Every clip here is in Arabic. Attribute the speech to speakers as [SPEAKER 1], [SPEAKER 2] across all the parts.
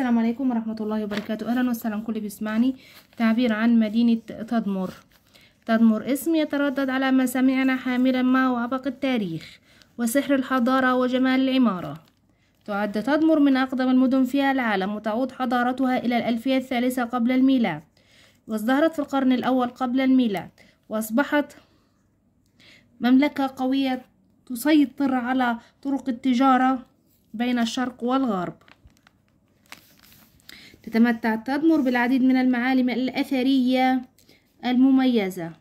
[SPEAKER 1] السلام عليكم ورحمة الله وبركاته أهلا وسهلا كل بيسمعني تعبير عن مدينة تدمر تدمر اسم يتردد على مسامعنا حاملا ما عبق التاريخ وسحر الحضارة وجمال العمارة تعد تدمر من أقدم المدن فيها العالم وتعود حضارتها إلى الألفية الثالثة قبل الميلاد وازدهرت في القرن الأول قبل الميلاد وأصبحت مملكة قوية تسيطر على طرق التجارة بين الشرق والغرب تتمتع تدمر بالعديد من المعالم الأثرية المميزة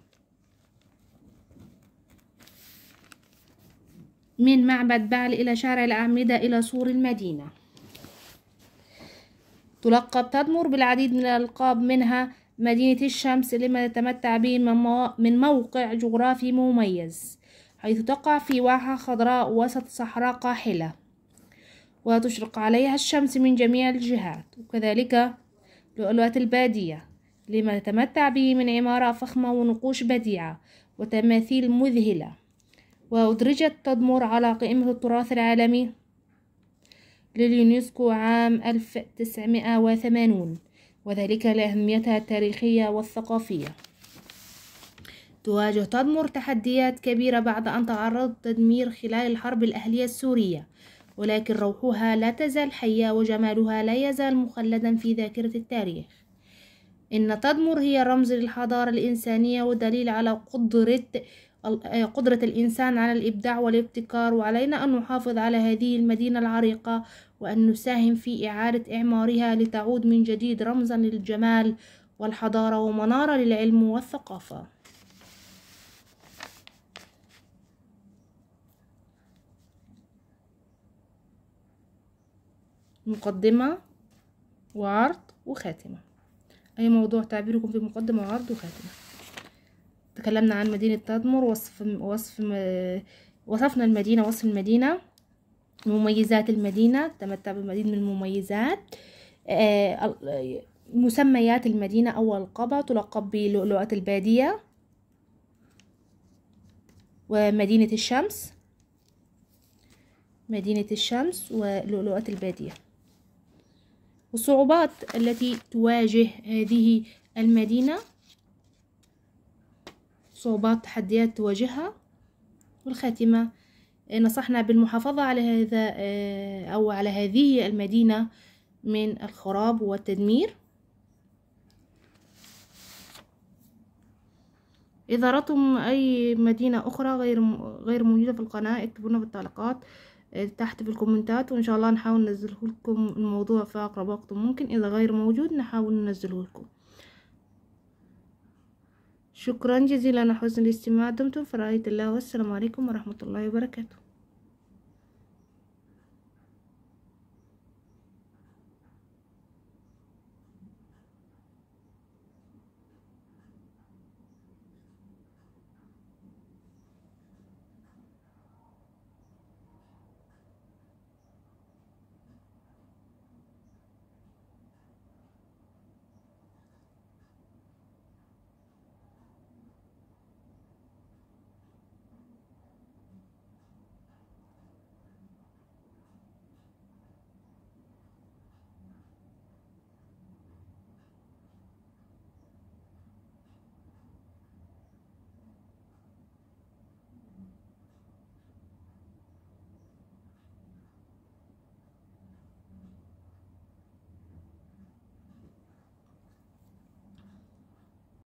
[SPEAKER 1] من معبد بعل إلى شارع الأعمدة إلى سور المدينة تلقب تدمر بالعديد من الألقاب منها مدينة الشمس لما تتمتع به من موقع جغرافي مميز حيث تقع في واحة خضراء وسط صحراء قاحلة وتشرق عليها الشمس من جميع الجهات وكذلك لؤلؤة البادية لما تتمتع به من عمارة فخمة ونقوش بديعة وتماثيل مذهلة وأدرجت تدمر على قائمة التراث العالمي لليونسكو عام 1980 وذلك لأهميتها التاريخية والثقافية تواجه تدمر تحديات كبيرة بعد أن تعرض تدمير خلال الحرب الأهلية السورية ولكن روحها لا تزال حية وجمالها لا يزال مخلدا في ذاكرة التاريخ إن تدمر هي رمز للحضارة الإنسانية ودليل على قدرة آه، قدرة الإنسان على الإبداع والابتكار وعلينا أن نحافظ على هذه المدينة العريقة وأن نساهم في إعادة إعمارها لتعود من جديد رمزا للجمال والحضارة ومنارة للعلم والثقافة مقدمة وعرض وخاتمة أي موضوع تعبيركم في مقدمة وعرض وخاتمة تكلمنا عن مدينة تدمر وصف وصف وصفنا المدينة وصف المدينة مميزات المدينة تمتع بالمزيد من المميزات آه، مسميات المدينة أو قبة تلقب بلؤلؤة البادية ومدينة الشمس مدينة الشمس ولؤلؤة البادية والصعوبات التي تواجه هذه المدينة صعوبات تحديات تواجهها والخاتمة آه، نصحنا بالمحافظة على هذا آه، أو على هذه المدينة من الخراب والتدمير إذا رأتم أي مدينة أخرى غير غير موجودة في القناة اكتبونا التعليقات تحت في الكومنتات وان شاء الله نحاول ننزله لكم الموضوع في اقرب وقت ممكن اذا غير موجود نحاول ننزله لكم شكرا جزيلا حسن الاستماع دمتم في رعاية الله والسلام عليكم ورحمة الله وبركاته